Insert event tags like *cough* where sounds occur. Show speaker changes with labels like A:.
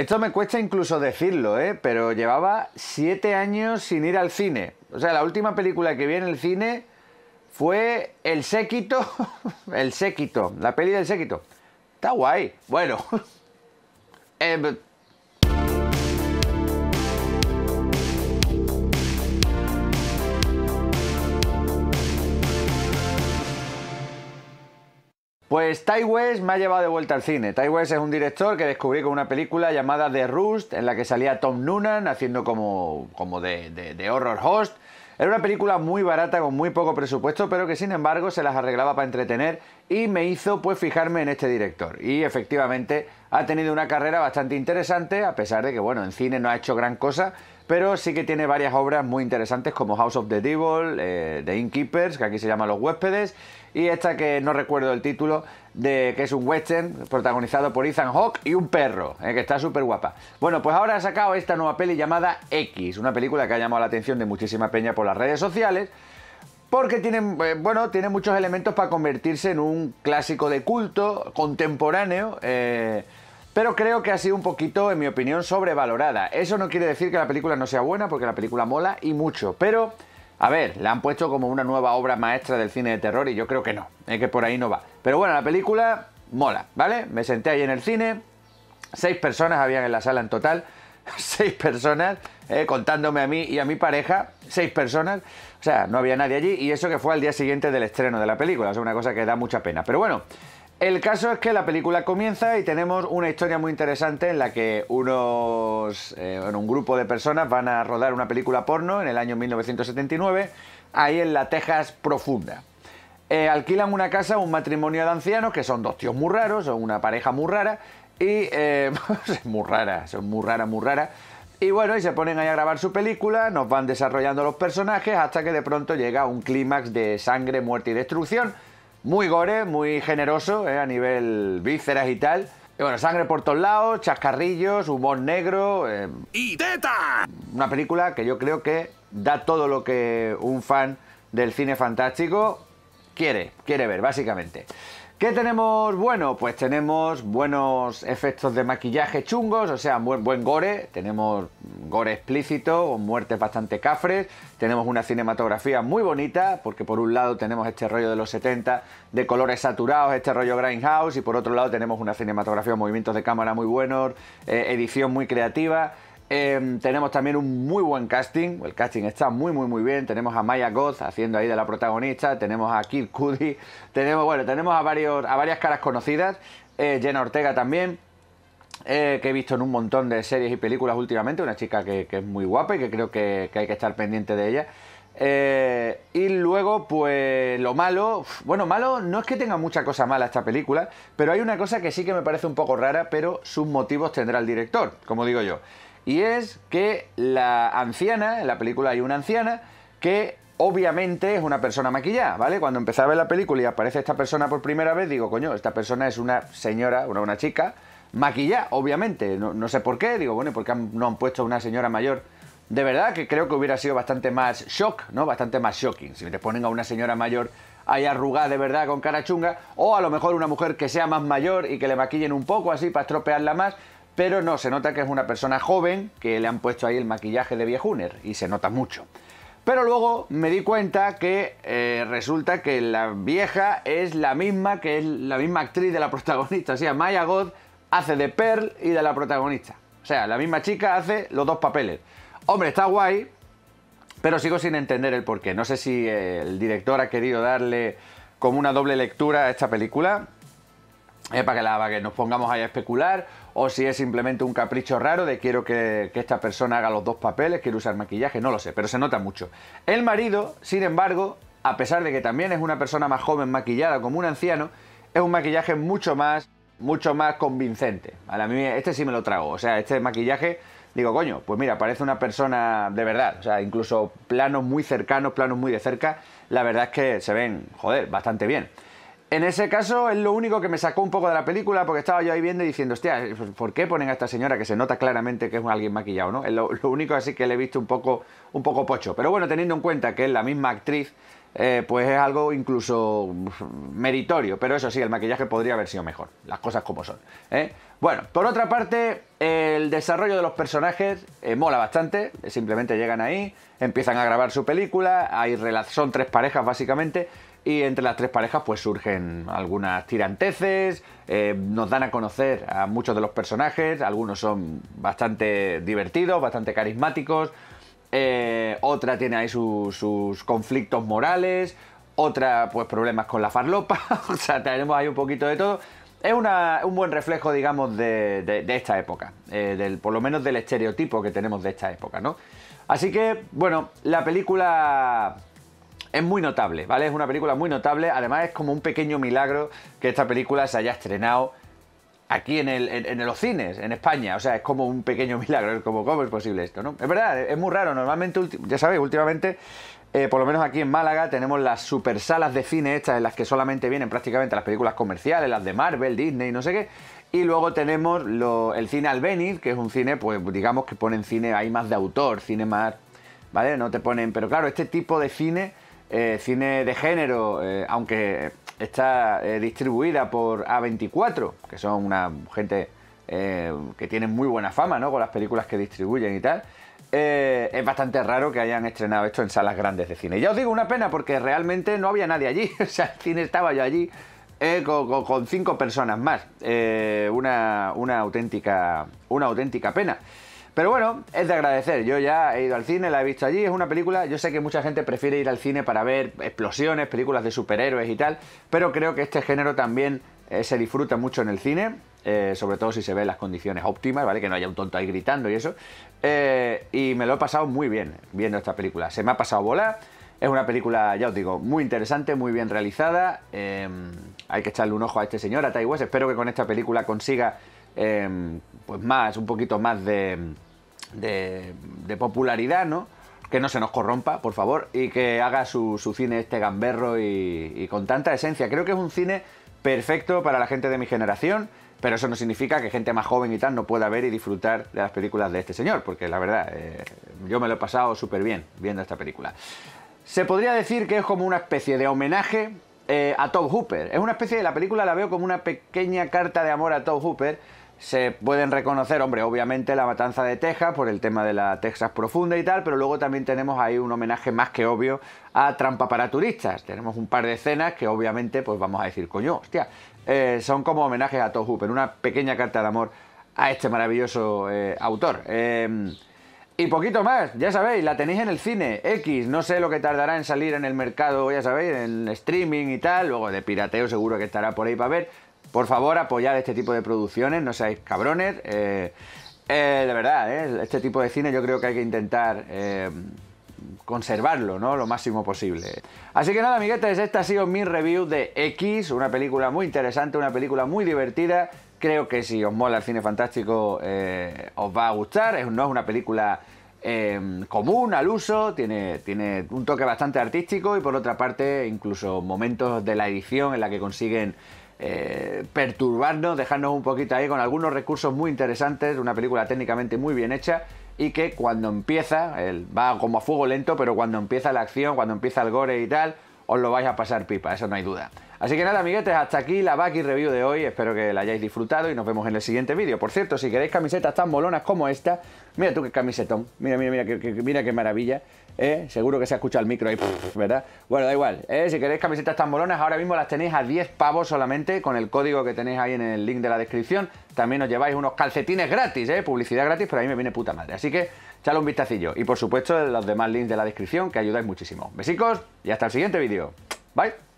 A: Esto me cuesta incluso decirlo, ¿eh? pero llevaba siete años sin ir al cine. O sea, la última película que vi en el cine fue El Séquito. *laughs* el Séquito, la peli del Séquito. Está guay. Bueno, *laughs* eh, Pues Ty West me ha llevado de vuelta al cine. Ty West es un director que descubrí con una película llamada The Rust, en la que salía Tom Noonan haciendo como, como de, de, horror host. Era una película muy barata, con muy poco presupuesto, pero que sin embargo se las arreglaba para entretener y me hizo pues fijarme en este director. Y efectivamente ha tenido una carrera bastante interesante, a pesar de que bueno, en cine no ha hecho gran cosa, pero sí que tiene varias obras muy interesantes como House of the Devil, eh, The Innkeepers, que aquí se llama Los Huéspedes, y esta que no recuerdo el título, de que es un western protagonizado por Ethan Hawke y un perro, eh, que está súper guapa. Bueno, pues ahora ha sacado esta nueva peli llamada X, una película que ha llamado la atención de muchísima peña por las redes sociales, porque tiene, eh, bueno, tiene muchos elementos para convertirse en un clásico de culto contemporáneo. Pero creo que ha sido un poquito, en mi opinión, sobrevalorada. Eso no quiere decir que la película no sea buena, porque la película mola y mucho. Pero, a ver, la han puesto como una nueva obra maestra del cine de terror y yo creo que no. Es eh, que por ahí no va. Pero bueno, la película mola, ¿vale? Me senté ahí en el cine. Seis personas habían en la sala en total. *laughs* Seis personas, eh, contándome a mí y a mi pareja, seis personas. O sea, no había nadie allí. Y eso que fue al día siguiente del estreno de la película. es una cosa que da mucha pena. Pero bueno, el caso es que la película comienza y tenemos una historia muy interesante en la que unos, eh, un grupo de personas van a rodar una película porno en el año 1979, ahí en la Texas profunda. Eh, alquilan una casa un matrimonio de ancianos que son dos tíos muy raros, son una pareja muy rara y eh, *laughs* pues, muy rara, son muy rara, muy rara. Y bueno, y se ponen ahí a grabar su película, nos van desarrollando los personajes hasta que de pronto llega un clímax de sangre, muerte y destrucción muy gore, muy generoso eh, a nivel vísceras y tal. bueno, sangre por todos lados, chascarrillos, humor negro. Eh, ¡Y teta! Una película que yo creo que da todo lo que un fan del cine fantástico quiere, quiere ver, básicamente. ¿Qué tenemos bueno? Pues tenemos buenos efectos de maquillaje chungos, o sea, buen, gore, tenemos gore explícito, muertes bastante cafres, tenemos una cinematografía muy bonita, porque por un lado tenemos este rollo de los 70 de colores saturados, este rollo grindhouse, y por otro lado tenemos una cinematografía, movimientos de cámara muy buenos, eh, edición muy creativa. Em, tenemos también un muy buen casting, el casting está muy muy muy bien, tenemos a Maya Goth haciendo ahí de la protagonista, tenemos a Kid Cudi, tenemos, bueno, tenemos a, varios, a varias caras conocidas, eh, Jenna Ortega también, eh, que he visto en un montón de series y películas últimamente, una chica que, es muy guapa y que creo que, hay que estar pendiente de ella. Eh, y luego, pues lo malo, bueno, malo no es que tenga mucha cosa mala esta película, pero hay una cosa que sí que me parece un poco rara, pero sus motivos tendrá el director, como digo yo y es que la anciana, en la película hay una anciana, que obviamente es una persona maquillada, ¿vale? Cuando empezaba la película y aparece esta persona por primera vez, digo, coño, esta persona es una señora, una, una chica, maquillada, obviamente, no, sé por qué, digo, bueno, porque no han puesto una señora mayor. De verdad que creo que hubiera sido bastante más shock, ¿no? Bastante más shocking. Si le ponen a una señora mayor ahí arrugada de verdad con cara chunga, o a lo mejor una mujer que sea más mayor y que le maquillen un poco así para estropearla más, pero no, se nota que es una persona joven que le han puesto ahí el maquillaje de viejuner y se nota mucho. Pero luego me di cuenta que eh, resulta que la vieja es la misma que es la misma actriz de la protagonista. O sea, Maya God hace de Pearl y de la protagonista. O sea, la misma chica hace los dos papeles. Hombre, está guay, pero sigo sin entender el porqué. No sé si el director ha querido darle como una doble lectura a esta película, que la, para que nos pongamos ahí a especular, o si es simplemente un capricho raro de quiero que, esta persona haga los dos papeles, quiero usar maquillaje, no lo sé, pero se nota mucho. El marido, sin embargo, a pesar de que también es una persona más joven maquillada como un anciano, es un maquillaje mucho más, mucho más convincente. A mí este sí me lo trago, o sea, este maquillaje digo, coño, pues mira, parece una persona de verdad. O sea, incluso planos muy cercanos, planos muy de cerca, la verdad es que se ven, joder, bastante bien. En ese caso es lo único que me sacó un poco de la película porque estaba yo ahí viendo y diciendo, hostia, ¿por qué ponen a esta señora que se nota claramente que es alguien maquillado, no? Es lo, único así que le he visto un poco, un poco pocho. Pero bueno, teniendo en cuenta que es la misma actriz, eh, pues es algo incluso meritorio. Pero eso sí, el maquillaje podría haber sido mejor, las cosas como son. ¿eh? Bueno, por otra parte, el desarrollo de los personajes eh, mola bastante. Simplemente llegan ahí, empiezan a grabar su película, hay son tres parejas básicamente y entre las tres parejas pues surgen algunas tiranteces, eh, nos dan a conocer a muchos de los personajes, algunos son bastante divertidos, bastante carismáticos, eh, otra tiene ahí sus conflictos morales, otra pues problemas con la farlopa, *laughs* o sea, tenemos ahí un poquito de todo. Es una, un buen reflejo, digamos, de, esta época, eh, del, por lo menos del estereotipo que tenemos de esta época, ¿no? Así que, bueno, la película es muy notable, ¿vale? Es una película muy notable. Además, es como un pequeño milagro que esta película se haya estrenado aquí en, los cines, en España. O sea, es como un pequeño milagro, es como, ¿cómo es posible esto? ¿no? Es verdad, es muy raro. Normalmente, ya sabéis, últimamente, eh, por lo menos aquí en Málaga, tenemos las super salas de cine estas en las que solamente vienen prácticamente las películas comerciales, las de Marvel, Disney, no sé qué. Y luego tenemos el cine Albéniz, que es un cine, pues digamos que ponen cine ahí más de autor, cine más... ¿Vale? No te ponen... Pero claro, este tipo de cine eh, cine de género, eh, aunque está eh, distribuida por A24, que son una gente que tiene muy buena fama, ¿no? Con las películas que distribuyen y tal. es bastante raro que hayan estrenado esto en salas grandes de cine. Ya os digo, una pena porque realmente no había nadie allí. *laughs* O sea, el cine estaba yo allí con, cinco personas más. una, una, auténtica, una auténtica pena. Pero bueno, es de agradecer. Yo ya he ido al cine, la he visto allí. Es una película. Yo sé que mucha gente prefiere ir al cine para ver explosiones, películas de superhéroes y tal. Pero creo que este género también eh, se disfruta mucho en el cine. Eh, sobre todo si se ven las condiciones óptimas, ¿vale? Que no haya un tonto ahí gritando y eso. Eh, y me lo he pasado muy bien viendo esta película. Se me ha pasado volar. Es una película, ya os digo, muy interesante, muy bien realizada. hay que echarle un ojo a este señor, a Tai Espero que con esta película consiga pues más, un poquito más de, de, popularidad, ¿no? que no se nos corrompa, por favor, y que haga su, cine este gamberro y, con tanta esencia. Creo que es un cine perfecto para la gente de mi generación, pero eso no significa que gente más joven y tal no pueda ver y disfrutar de las películas de este señor, porque la verdad, eh, yo me lo he pasado súper bien viendo esta película. Se podría decir que es como una especie de homenaje eh, a Todd Hooper. Es una especie de la película, la veo como una pequeña carta de amor a Todd Hooper se pueden reconocer, hombre, obviamente la matanza de Texas por el tema de la Texas profunda y tal, pero luego también tenemos ahí un homenaje más que obvio a Trampa para turistas. Tenemos un par de escenas que obviamente pues vamos a decir, coño, hostia, eh, son como homenajes a Toho... ...pero una pequeña carta de amor a este maravilloso eh, autor. Eh, y poquito más, ya sabéis, la tenéis en el cine, X, no sé lo que tardará en salir en el mercado, ya sabéis, en streaming y tal, luego de pirateo seguro que estará por ahí para ver, por favor, apoyad este tipo de producciones, no seáis cabrones. Eh, eh, de verdad, eh, este tipo de cine yo creo que hay que intentar conservarlo, ¿no? Lo máximo posible. Así que nada, amiguetes, esta ha sido mi review de X, una película muy interesante, una película muy divertida. Creo que si os mola el cine fantástico os va a gustar. No es una película común al uso, tiene, tiene un toque bastante artístico y por otra parte incluso momentos de la edición en la que consiguen eh, perturbarnos, dejarnos un poquito ahí con algunos recursos muy interesantes, una película técnicamente muy bien hecha y que cuando empieza, va como a fuego lento, pero cuando empieza la acción, cuando empieza el gore y tal, os lo vais a pasar pipa, eso no hay duda. Así que nada, amiguetes, hasta aquí la Bucky Review de hoy. Espero que la hayáis disfrutado y nos vemos en el siguiente vídeo. Por cierto, si queréis camisetas tan molonas como esta, mira tú qué camisetón, mira, mira, mira, mira qué maravilla. ¿eh? Seguro que se escucha el micro ahí, ¿verdad? Bueno, da igual. ¿eh? Si queréis camisetas tan molonas, ahora mismo las tenéis a 10 pavos solamente con el código que tenéis ahí en el link de la descripción. También os lleváis unos calcetines gratis, ¿eh? Publicidad gratis, pero a mí me viene puta madre. Así que echadle un vistacillo. Y por supuesto, los demás links de la descripción que ayudáis muchísimo. Besicos y hasta el siguiente vídeo. Bye.